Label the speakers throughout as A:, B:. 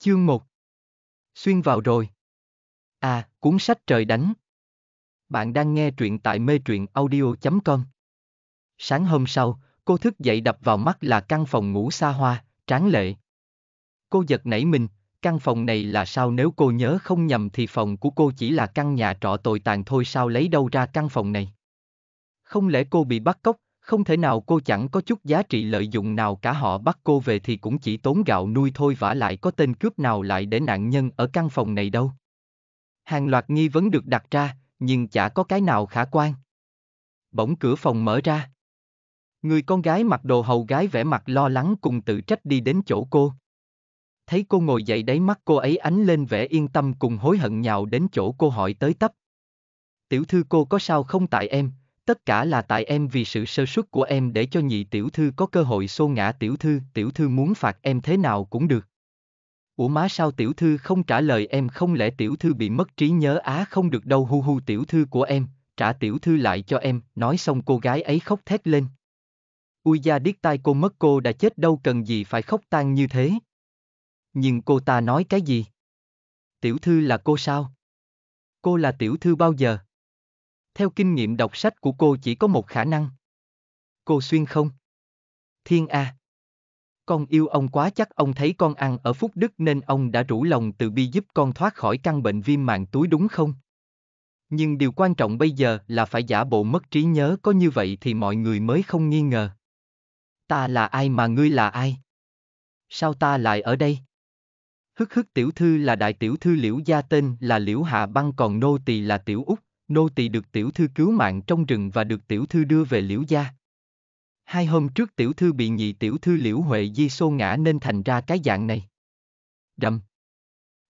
A: Chương 1 Xuyên vào rồi. À, cuốn sách trời đánh. Bạn đang nghe truyện tại mê truyện audio.com. Sáng hôm sau, cô thức dậy đập vào mắt là căn phòng ngủ xa hoa, tráng lệ. Cô giật nảy mình, căn phòng này là sao nếu cô nhớ không nhầm thì phòng của cô chỉ là căn nhà trọ tồi tàn thôi sao lấy đâu ra căn phòng này. Không lẽ cô bị bắt cóc, không thể nào cô chẳng có chút giá trị lợi dụng nào cả họ bắt cô về thì cũng chỉ tốn gạo nuôi thôi vả lại có tên cướp nào lại để nạn nhân ở căn phòng này đâu. Hàng loạt nghi vấn được đặt ra, nhưng chả có cái nào khả quan. Bỗng cửa phòng mở ra. Người con gái mặc đồ hầu gái vẻ mặt lo lắng cùng tự trách đi đến chỗ cô. Thấy cô ngồi dậy đáy mắt cô ấy ánh lên vẻ yên tâm cùng hối hận nhào đến chỗ cô hỏi tới tấp. Tiểu thư cô có sao không tại em, Tất cả là tại em vì sự sơ suất của em để cho nhị tiểu thư có cơ hội xô ngã tiểu thư, tiểu thư muốn phạt em thế nào cũng được. Ủa má sao tiểu thư không trả lời em không lẽ tiểu thư bị mất trí nhớ á không được đâu hu hu tiểu thư của em, trả tiểu thư lại cho em, nói xong cô gái ấy khóc thét lên. Ui da điếc tai cô mất cô đã chết đâu cần gì phải khóc tan như thế. Nhưng cô ta nói cái gì? Tiểu thư là cô sao? Cô là tiểu thư bao giờ? Theo kinh nghiệm đọc sách của cô chỉ có một khả năng. Cô xuyên không? Thiên A. Con yêu ông quá chắc ông thấy con ăn ở Phúc Đức nên ông đã rủ lòng từ bi giúp con thoát khỏi căn bệnh viêm mạng túi đúng không? Nhưng điều quan trọng bây giờ là phải giả bộ mất trí nhớ có như vậy thì mọi người mới không nghi ngờ. Ta là ai mà ngươi là ai? Sao ta lại ở đây? Hức hức tiểu thư là đại tiểu thư liễu gia tên là liễu hạ băng còn nô tỳ là tiểu úc nô tỳ được tiểu thư cứu mạng trong rừng và được tiểu thư đưa về liễu gia. Hai hôm trước tiểu thư bị nhị tiểu thư liễu Huệ Di xô ngã nên thành ra cái dạng này. Rầm.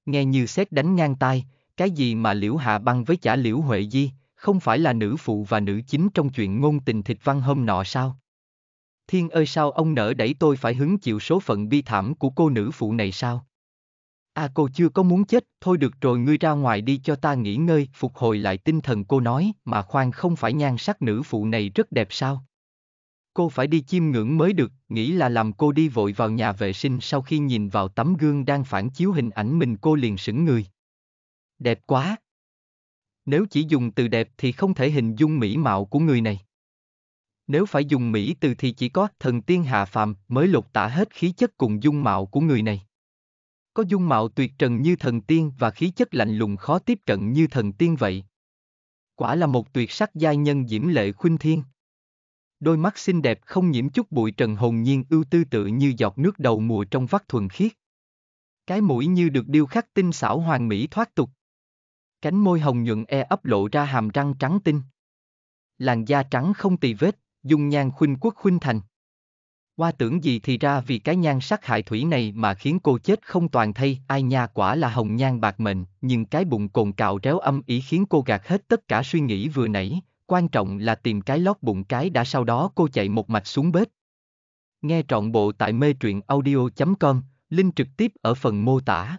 A: Nghe như xét đánh ngang tai, cái gì mà liễu hạ băng với chả liễu Huệ Di, không phải là nữ phụ và nữ chính trong chuyện ngôn tình thịt văn hôm nọ sao? Thiên ơi sao ông nỡ đẩy tôi phải hứng chịu số phận bi thảm của cô nữ phụ này sao? À cô chưa có muốn chết, thôi được rồi ngươi ra ngoài đi cho ta nghỉ ngơi, phục hồi lại tinh thần cô nói, mà khoan không phải nhan sắc nữ phụ này rất đẹp sao? Cô phải đi chiêm ngưỡng mới được, nghĩ là làm cô đi vội vào nhà vệ sinh sau khi nhìn vào tấm gương đang phản chiếu hình ảnh mình cô liền sững người. Đẹp quá! Nếu chỉ dùng từ đẹp thì không thể hình dung mỹ mạo của người này. Nếu phải dùng mỹ từ thì chỉ có thần tiên hạ phàm mới lột tả hết khí chất cùng dung mạo của người này có dung mạo tuyệt trần như thần tiên và khí chất lạnh lùng khó tiếp cận như thần tiên vậy. Quả là một tuyệt sắc giai nhân diễm lệ khuynh thiên. Đôi mắt xinh đẹp không nhiễm chút bụi trần hồn nhiên ưu tư tự như giọt nước đầu mùa trong vắt thuần khiết. Cái mũi như được điêu khắc tinh xảo hoàng mỹ thoát tục. Cánh môi hồng nhuận e ấp lộ ra hàm răng trắng tinh. Làn da trắng không tì vết, dung nhan khuynh quốc khuynh thành qua tưởng gì thì ra vì cái nhan sắc hại thủy này mà khiến cô chết không toàn thây, ai nha quả là hồng nhan bạc mệnh, nhưng cái bụng cồn cạo réo âm ý khiến cô gạt hết tất cả suy nghĩ vừa nãy, quan trọng là tìm cái lót bụng cái đã sau đó cô chạy một mạch xuống bếp. Nghe trọn bộ tại mê truyện audio.com, link trực tiếp ở phần mô tả.